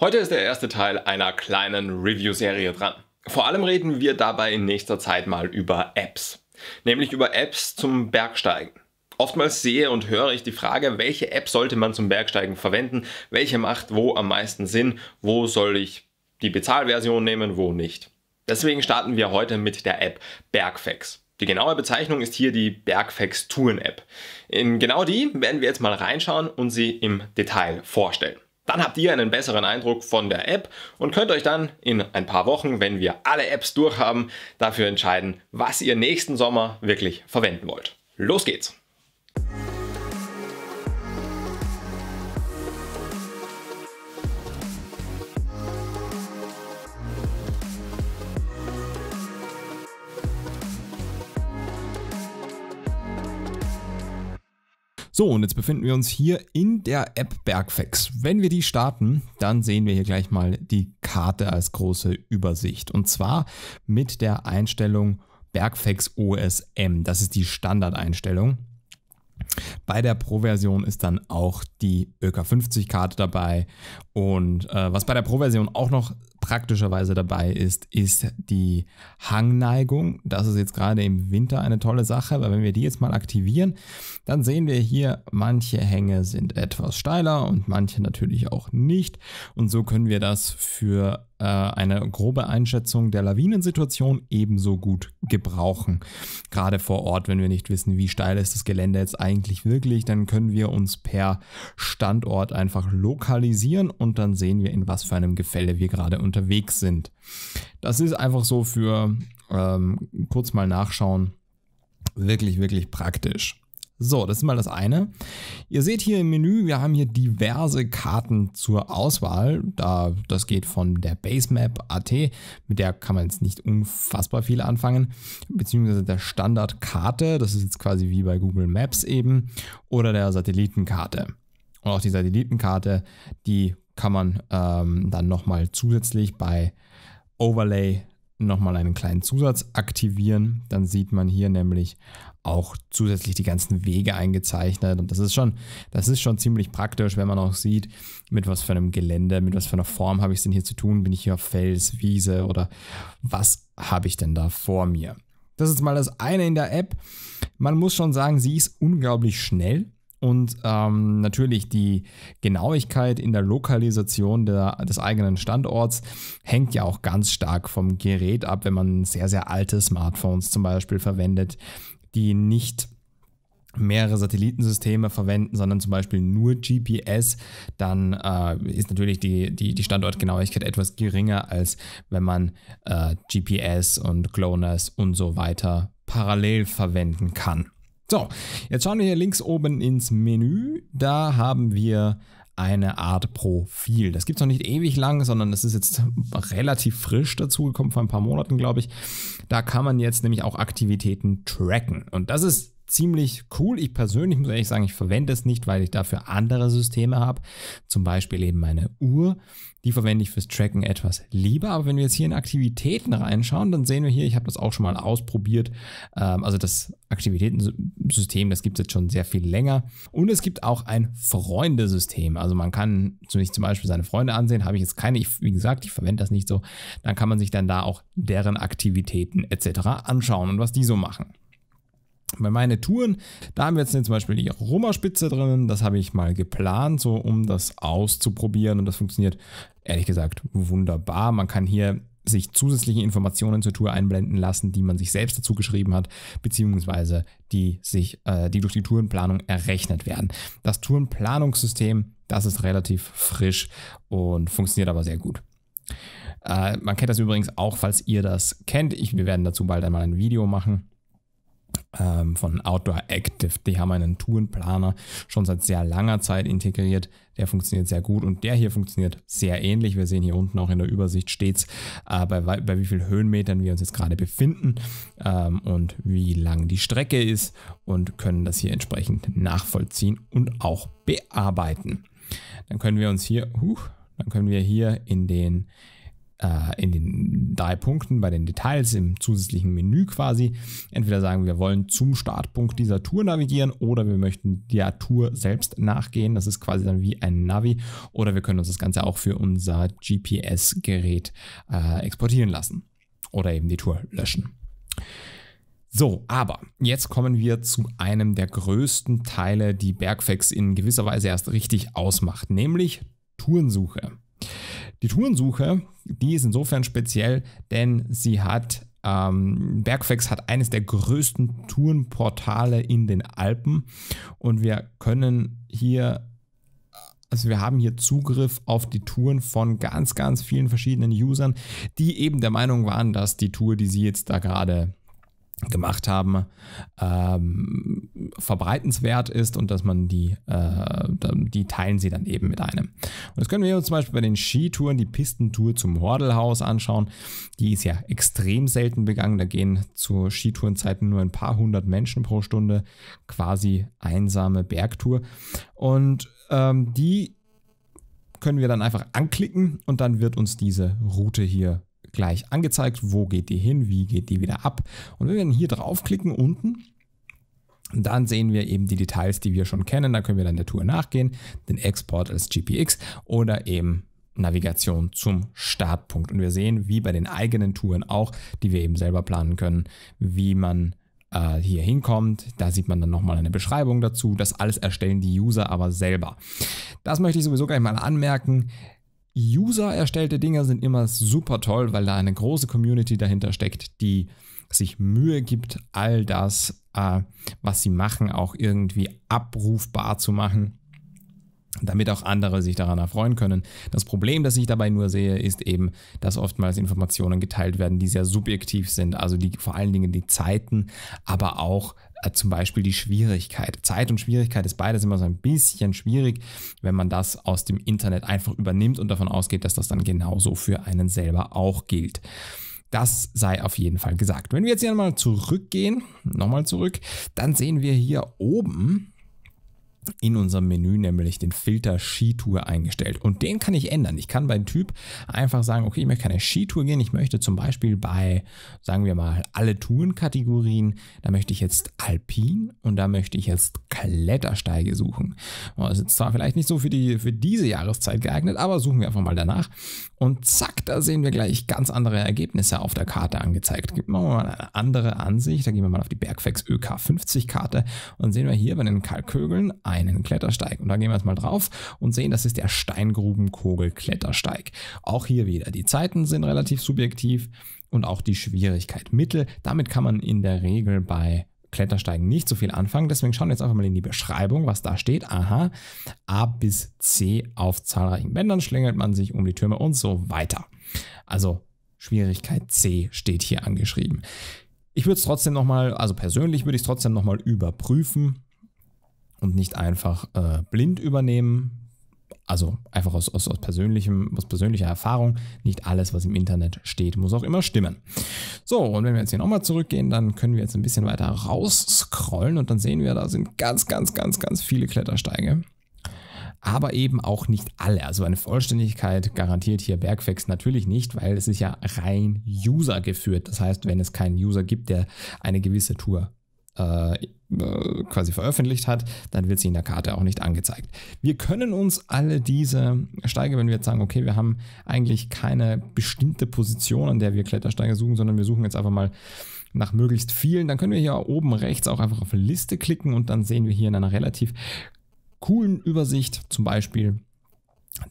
Heute ist der erste Teil einer kleinen Review-Serie dran. Vor allem reden wir dabei in nächster Zeit mal über Apps. Nämlich über Apps zum Bergsteigen. Oftmals sehe und höre ich die Frage, welche App sollte man zum Bergsteigen verwenden, welche macht wo am meisten Sinn, wo soll ich die Bezahlversion nehmen, wo nicht. Deswegen starten wir heute mit der App Bergfax. Die genaue Bezeichnung ist hier die Bergfax Touren App. In genau die werden wir jetzt mal reinschauen und sie im Detail vorstellen. Dann habt ihr einen besseren Eindruck von der App und könnt euch dann in ein paar Wochen, wenn wir alle Apps durchhaben, dafür entscheiden, was ihr nächsten Sommer wirklich verwenden wollt. Los geht's! So, und jetzt befinden wir uns hier in der App Bergfex. Wenn wir die starten, dann sehen wir hier gleich mal die Karte als große Übersicht. Und zwar mit der Einstellung Bergfex OSM. Das ist die Standardeinstellung. Bei der Pro-Version ist dann auch die ÖK50-Karte dabei. Und äh, was bei der Pro-Version auch noch praktischerweise dabei ist, ist die Hangneigung. Das ist jetzt gerade im Winter eine tolle Sache, weil wenn wir die jetzt mal aktivieren, dann sehen wir hier, manche Hänge sind etwas steiler und manche natürlich auch nicht. Und so können wir das für äh, eine grobe Einschätzung der Lawinensituation ebenso gut gebrauchen. Gerade vor Ort, wenn wir nicht wissen, wie steil ist das Gelände jetzt eigentlich wirklich, dann können wir uns per Standort einfach lokalisieren und dann sehen wir, in was für einem Gefälle wir gerade uns unterwegs sind. Das ist einfach so für ähm, kurz mal nachschauen. Wirklich, wirklich praktisch. So, das ist mal das eine. Ihr seht hier im Menü, wir haben hier diverse Karten zur Auswahl. Da, das geht von der Basemap AT, mit der kann man jetzt nicht unfassbar viel anfangen, beziehungsweise der Standardkarte, das ist jetzt quasi wie bei Google Maps eben, oder der Satellitenkarte. Und auch die Satellitenkarte, die kann man ähm, dann nochmal zusätzlich bei Overlay nochmal einen kleinen Zusatz aktivieren. Dann sieht man hier nämlich auch zusätzlich die ganzen Wege eingezeichnet. Und das ist schon, das ist schon ziemlich praktisch, wenn man auch sieht, mit was für einem Gelände, mit was für einer Form habe ich es denn hier zu tun? Bin ich hier auf Fels, Wiese oder was habe ich denn da vor mir? Das ist mal das eine in der App. Man muss schon sagen, sie ist unglaublich schnell. Und ähm, natürlich die Genauigkeit in der Lokalisation der, des eigenen Standorts hängt ja auch ganz stark vom Gerät ab, wenn man sehr, sehr alte Smartphones zum Beispiel verwendet, die nicht mehrere Satellitensysteme verwenden, sondern zum Beispiel nur GPS, dann äh, ist natürlich die, die, die Standortgenauigkeit etwas geringer, als wenn man äh, GPS und GLONASS und so weiter parallel verwenden kann. So, jetzt schauen wir hier links oben ins Menü. Da haben wir eine Art Profil. Das gibt es noch nicht ewig lang, sondern das ist jetzt relativ frisch dazugekommen, vor ein paar Monaten, glaube ich. Da kann man jetzt nämlich auch Aktivitäten tracken. Und das ist ziemlich cool. Ich persönlich muss ehrlich sagen, ich verwende es nicht, weil ich dafür andere Systeme habe. Zum Beispiel eben meine Uhr. Die verwende ich fürs Tracken etwas lieber. Aber wenn wir jetzt hier in Aktivitäten reinschauen, dann sehen wir hier, ich habe das auch schon mal ausprobiert. Ähm, also das Aktivitätensystem, das gibt es jetzt schon sehr viel länger. Und es gibt auch ein Freundesystem. Also man kann sich zum Beispiel seine Freunde ansehen. Habe ich jetzt keine, ich, wie gesagt, ich verwende das nicht so. Dann kann man sich dann da auch deren Aktivitäten etc. anschauen und was die so machen bei meinen Touren, da haben wir jetzt zum Beispiel die roma drinnen, das habe ich mal geplant, so um das auszuprobieren und das funktioniert ehrlich gesagt wunderbar. Man kann hier sich zusätzliche Informationen zur Tour einblenden lassen, die man sich selbst dazu geschrieben hat, beziehungsweise die sich, äh, die durch die Tourenplanung errechnet werden. Das Tourenplanungssystem, das ist relativ frisch und funktioniert aber sehr gut. Äh, man kennt das übrigens auch, falls ihr das kennt. Ich, wir werden dazu bald einmal ein Video machen ähm, von Outdoor Active. Die haben einen Tourenplaner schon seit sehr langer Zeit integriert. Der funktioniert sehr gut und der hier funktioniert sehr ähnlich. Wir sehen hier unten auch in der Übersicht stets, äh, bei, bei wie vielen Höhenmetern wir uns jetzt gerade befinden ähm, und wie lang die Strecke ist und können das hier entsprechend nachvollziehen und auch bearbeiten. Dann können wir uns hier, huh, dann können wir hier in den äh, in den drei Punkten, bei den Details im zusätzlichen Menü quasi. Entweder sagen wir wollen zum Startpunkt dieser Tour navigieren oder wir möchten der Tour selbst nachgehen. Das ist quasi dann wie ein Navi oder wir können uns das Ganze auch für unser GPS-Gerät äh, exportieren lassen oder eben die Tour löschen. So, aber jetzt kommen wir zu einem der größten Teile, die Bergfex in gewisser Weise erst richtig ausmacht, nämlich Tourensuche. Die Tourensuche, die ist insofern speziell, denn sie hat, ähm, Bergfex hat eines der größten Tourenportale in den Alpen und wir können hier also wir haben hier Zugriff auf die Touren von ganz, ganz vielen verschiedenen Usern, die eben der Meinung waren, dass die Tour, die sie jetzt da gerade gemacht haben, ähm, verbreitenswert ist und dass man die, äh, die teilen sie dann eben mit einem. Und das können wir uns zum Beispiel bei den Skitouren, die Pistentour zum Hordelhaus anschauen. Die ist ja extrem selten begangen. Da gehen zu Skitourenzeiten nur ein paar hundert Menschen pro Stunde. Quasi einsame Bergtour. Und ähm, die können wir dann einfach anklicken und dann wird uns diese Route hier gleich angezeigt, wo geht die hin, wie geht die wieder ab. Und wenn wir dann hier draufklicken unten, dann sehen wir eben die Details, die wir schon kennen. Da können wir dann der Tour nachgehen, den Export als GPX oder eben Navigation zum Startpunkt. Und wir sehen, wie bei den eigenen Touren auch, die wir eben selber planen können, wie man äh, hier hinkommt. Da sieht man dann nochmal eine Beschreibung dazu. Das alles erstellen die User aber selber. Das möchte ich sowieso gleich mal anmerken. User erstellte Dinger sind immer super toll, weil da eine große Community dahinter steckt, die sich Mühe gibt, all das, äh, was sie machen, auch irgendwie abrufbar zu machen, damit auch andere sich daran erfreuen können. Das Problem, das ich dabei nur sehe, ist eben, dass oftmals Informationen geteilt werden, die sehr subjektiv sind, also die vor allen Dingen die Zeiten, aber auch äh, zum Beispiel die Schwierigkeit. Zeit und Schwierigkeit ist beides immer so ein bisschen schwierig, wenn man das aus dem Internet einfach übernimmt und davon ausgeht, dass das dann genauso für einen selber auch gilt. Das sei auf jeden Fall gesagt. Wenn wir jetzt hier nochmal zurückgehen, nochmal zurück, dann sehen wir hier oben in unserem Menü nämlich den Filter Skitour eingestellt. Und den kann ich ändern. Ich kann beim Typ einfach sagen, okay, ich möchte keine Skitour gehen. Ich möchte zum Beispiel bei, sagen wir mal, alle Tourenkategorien, da möchte ich jetzt Alpin und da möchte ich jetzt Klettersteige suchen. Oh, das ist zwar vielleicht nicht so für, die, für diese Jahreszeit geeignet, aber suchen wir einfach mal danach. Und zack, da sehen wir gleich ganz andere Ergebnisse auf der Karte angezeigt. Gibt wir mal eine andere Ansicht. Da gehen wir mal auf die Bergfex ÖK50 Karte und sehen wir hier bei den Kalkögeln ein einen Klettersteig. Und da gehen wir jetzt mal drauf und sehen, das ist der Steingrubenkogel-Klettersteig. Auch hier wieder, die Zeiten sind relativ subjektiv und auch die Schwierigkeit. Mittel, damit kann man in der Regel bei Klettersteigen nicht so viel anfangen. Deswegen schauen wir jetzt einfach mal in die Beschreibung, was da steht. Aha, A bis C auf zahlreichen Bändern schlängelt man sich um die Türme und so weiter. Also Schwierigkeit C steht hier angeschrieben. Ich würde es trotzdem nochmal, also persönlich würde ich es trotzdem nochmal überprüfen, und nicht einfach äh, blind übernehmen. Also einfach aus, aus, aus, persönlichem, aus persönlicher Erfahrung. Nicht alles, was im Internet steht, muss auch immer stimmen. So, und wenn wir jetzt hier nochmal zurückgehen, dann können wir jetzt ein bisschen weiter rausscrollen und dann sehen wir, da sind ganz, ganz, ganz, ganz viele Klettersteige aber eben auch nicht alle. Also eine Vollständigkeit garantiert hier Bergfex natürlich nicht, weil es ist ja rein User geführt. Das heißt, wenn es keinen User gibt, der eine gewisse Tour äh, quasi veröffentlicht hat, dann wird sie in der Karte auch nicht angezeigt. Wir können uns alle diese Steige, wenn wir jetzt sagen, okay, wir haben eigentlich keine bestimmte Position, an der wir Klettersteige suchen, sondern wir suchen jetzt einfach mal nach möglichst vielen, dann können wir hier oben rechts auch einfach auf Liste klicken und dann sehen wir hier in einer relativ coolen Übersicht zum Beispiel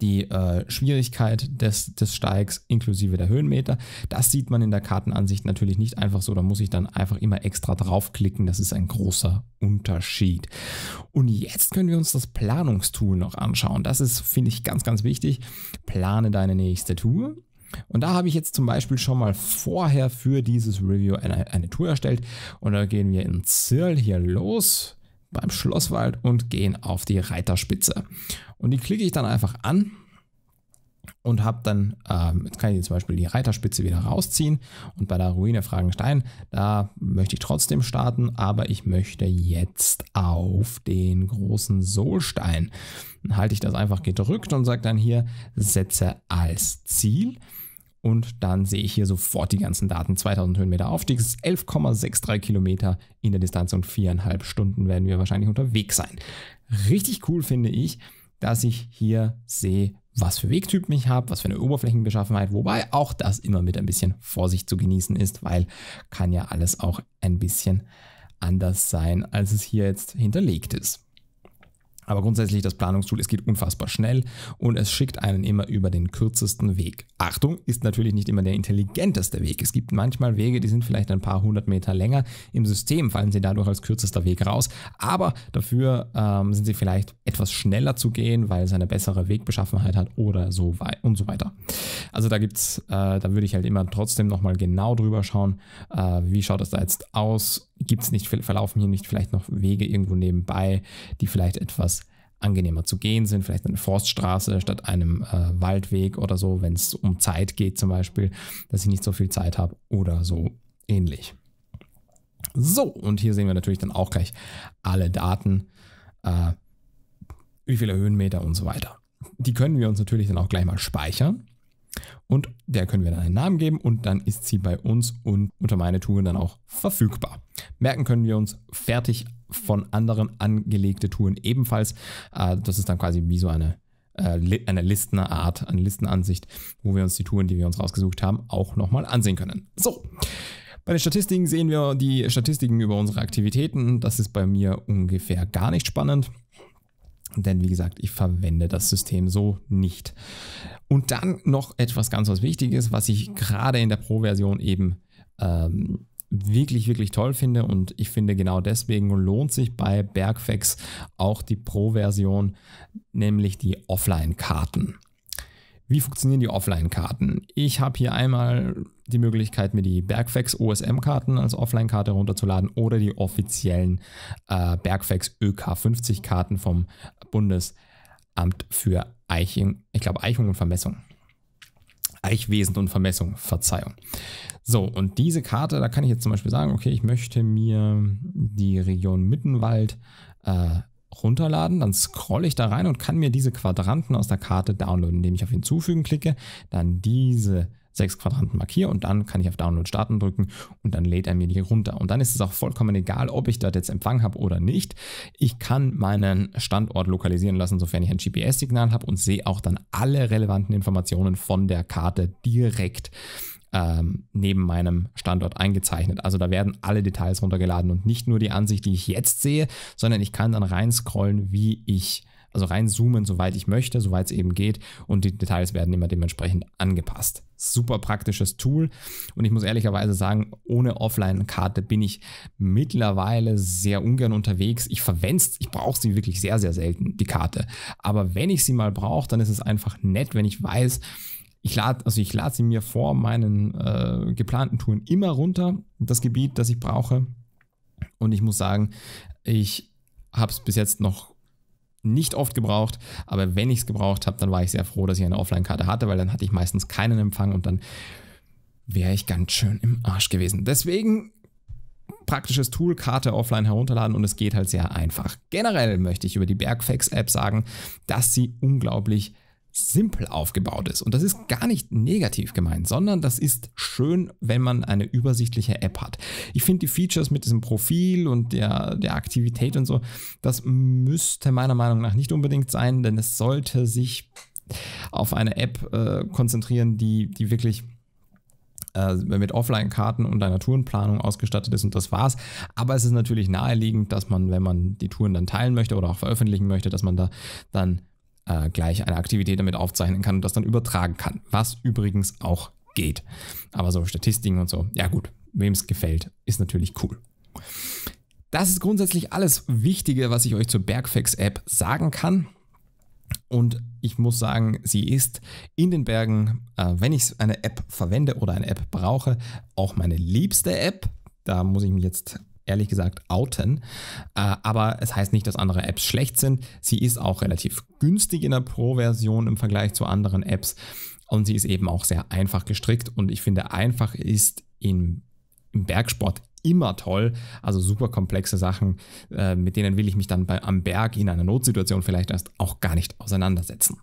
die äh, Schwierigkeit des, des Steigs inklusive der Höhenmeter. Das sieht man in der Kartenansicht natürlich nicht einfach so. Da muss ich dann einfach immer extra draufklicken. Das ist ein großer Unterschied. Und jetzt können wir uns das Planungstool noch anschauen. Das ist, finde ich, ganz, ganz wichtig. Plane deine nächste Tour. Und da habe ich jetzt zum Beispiel schon mal vorher für dieses Review eine, eine Tour erstellt. Und da gehen wir in Zirl hier los beim Schlosswald und gehen auf die Reiterspitze. Und die klicke ich dann einfach an und habe dann, ähm, jetzt kann ich zum Beispiel die Reiterspitze wieder rausziehen und bei der Ruine Fragenstein, da möchte ich trotzdem starten, aber ich möchte jetzt auf den großen Solstein. Dann halte ich das einfach gedrückt und sage dann hier, setze als Ziel. Und dann sehe ich hier sofort die ganzen Daten. 2000 Höhenmeter Aufstieg, 11,63 Kilometer in der Distanz und viereinhalb Stunden werden wir wahrscheinlich unterwegs sein. Richtig cool finde ich, dass ich hier sehe, was für Wegtypen ich habe, was für eine Oberflächenbeschaffenheit, wobei auch das immer mit ein bisschen Vorsicht zu genießen ist, weil kann ja alles auch ein bisschen anders sein, als es hier jetzt hinterlegt ist. Aber grundsätzlich das Planungstool, es geht unfassbar schnell und es schickt einen immer über den kürzesten Weg. Achtung, ist natürlich nicht immer der intelligenteste Weg. Es gibt manchmal Wege, die sind vielleicht ein paar hundert Meter länger. Im System fallen sie dadurch als kürzester Weg raus, aber dafür ähm, sind sie vielleicht etwas schneller zu gehen, weil es eine bessere Wegbeschaffenheit hat oder so weiter und so weiter. Also da gibt's, äh, da würde ich halt immer trotzdem nochmal genau drüber schauen, äh, wie schaut das da jetzt aus gibt es nicht, verlaufen hier nicht vielleicht noch Wege irgendwo nebenbei, die vielleicht etwas angenehmer zu gehen sind, vielleicht eine Forststraße statt einem äh, Waldweg oder so, wenn es um Zeit geht zum Beispiel, dass ich nicht so viel Zeit habe oder so ähnlich. So, und hier sehen wir natürlich dann auch gleich alle Daten, äh, wie viele Höhenmeter und so weiter. Die können wir uns natürlich dann auch gleich mal speichern. Und der können wir dann einen Namen geben und dann ist sie bei uns und unter meine Touren dann auch verfügbar. Merken können wir uns fertig von anderen angelegte Touren ebenfalls. Äh, das ist dann quasi wie so eine, äh, eine Listenart, eine Listenansicht, wo wir uns die Touren, die wir uns rausgesucht haben, auch nochmal ansehen können. So. Bei den Statistiken sehen wir die Statistiken über unsere Aktivitäten. Das ist bei mir ungefähr gar nicht spannend. Denn wie gesagt, ich verwende das System so nicht. Und dann noch etwas ganz was Wichtiges, was ich gerade in der Pro-Version eben ähm, wirklich, wirklich toll finde. Und ich finde genau deswegen lohnt sich bei Bergfax auch die Pro-Version, nämlich die Offline-Karten. Wie funktionieren die Offline-Karten? Ich habe hier einmal die Möglichkeit, mir die Bergfax OSM-Karten als Offline-Karte runterzuladen oder die offiziellen äh, Bergfax ÖK50-Karten vom Bundesamt für Eiching, ich glaube Eichung und Vermessung. Eichwesen und Vermessung, Verzeihung. So, und diese Karte, da kann ich jetzt zum Beispiel sagen, okay, ich möchte mir die Region Mittenwald äh, runterladen, dann scrolle ich da rein und kann mir diese Quadranten aus der Karte downloaden, indem ich auf Hinzufügen klicke, dann diese sechs Quadranten markiere und dann kann ich auf Download starten drücken und dann lädt er mir die runter. Und dann ist es auch vollkommen egal, ob ich dort jetzt Empfang habe oder nicht. Ich kann meinen Standort lokalisieren lassen, sofern ich ein GPS-Signal habe und sehe auch dann alle relevanten Informationen von der Karte direkt ähm, neben meinem Standort eingezeichnet. Also da werden alle Details runtergeladen und nicht nur die Ansicht, die ich jetzt sehe, sondern ich kann dann reinscrollen, wie ich also reinzoomen, soweit ich möchte, soweit es eben geht und die Details werden immer dementsprechend angepasst. Super praktisches Tool und ich muss ehrlicherweise sagen, ohne Offline-Karte bin ich mittlerweile sehr ungern unterwegs. Ich verwende es, ich brauche sie wirklich sehr, sehr selten, die Karte. Aber wenn ich sie mal brauche, dann ist es einfach nett, wenn ich weiß, ich lade also lad sie mir vor meinen äh, geplanten Touren immer runter, das Gebiet, das ich brauche. Und ich muss sagen, ich habe es bis jetzt noch nicht oft gebraucht, aber wenn ich es gebraucht habe, dann war ich sehr froh, dass ich eine Offline-Karte hatte, weil dann hatte ich meistens keinen Empfang und dann wäre ich ganz schön im Arsch gewesen. Deswegen praktisches Tool, Karte offline herunterladen und es geht halt sehr einfach. Generell möchte ich über die Bergfax-App sagen, dass sie unglaublich simpel aufgebaut ist. Und das ist gar nicht negativ gemeint, sondern das ist schön, wenn man eine übersichtliche App hat. Ich finde die Features mit diesem Profil und der, der Aktivität und so, das müsste meiner Meinung nach nicht unbedingt sein, denn es sollte sich auf eine App äh, konzentrieren, die, die wirklich äh, mit Offline-Karten und einer Tourenplanung ausgestattet ist und das war's. Aber es ist natürlich naheliegend, dass man, wenn man die Touren dann teilen möchte oder auch veröffentlichen möchte, dass man da dann äh, gleich eine Aktivität damit aufzeichnen kann und das dann übertragen kann. Was übrigens auch geht. Aber so Statistiken und so, ja gut, wem es gefällt, ist natürlich cool. Das ist grundsätzlich alles Wichtige, was ich euch zur Bergfex-App sagen kann. Und ich muss sagen, sie ist in den Bergen, äh, wenn ich eine App verwende oder eine App brauche, auch meine liebste App. Da muss ich mich jetzt ehrlich gesagt outen. Äh, aber es heißt nicht, dass andere Apps schlecht sind. Sie ist auch relativ günstig in der Pro-Version im Vergleich zu anderen Apps. Und sie ist eben auch sehr einfach gestrickt. Und ich finde, einfach ist im, im Bergsport immer toll. Also super komplexe Sachen, äh, mit denen will ich mich dann bei, am Berg in einer Notsituation vielleicht erst auch gar nicht auseinandersetzen.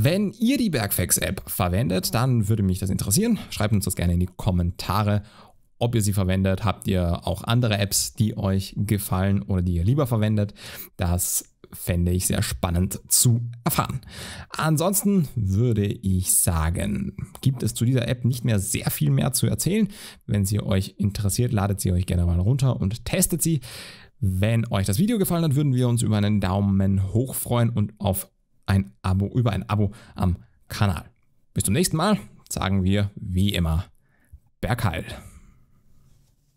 Wenn ihr die bergfax app verwendet, dann würde mich das interessieren. Schreibt uns das gerne in die Kommentare ob ihr sie verwendet. Habt ihr auch andere Apps, die euch gefallen oder die ihr lieber verwendet? Das fände ich sehr spannend zu erfahren. Ansonsten würde ich sagen, gibt es zu dieser App nicht mehr sehr viel mehr zu erzählen. Wenn sie euch interessiert, ladet sie euch gerne mal runter und testet sie. Wenn euch das Video gefallen hat, würden wir uns über einen Daumen hoch freuen und auf ein Abo, über ein Abo am Kanal. Bis zum nächsten Mal, sagen wir wie immer Bergheil.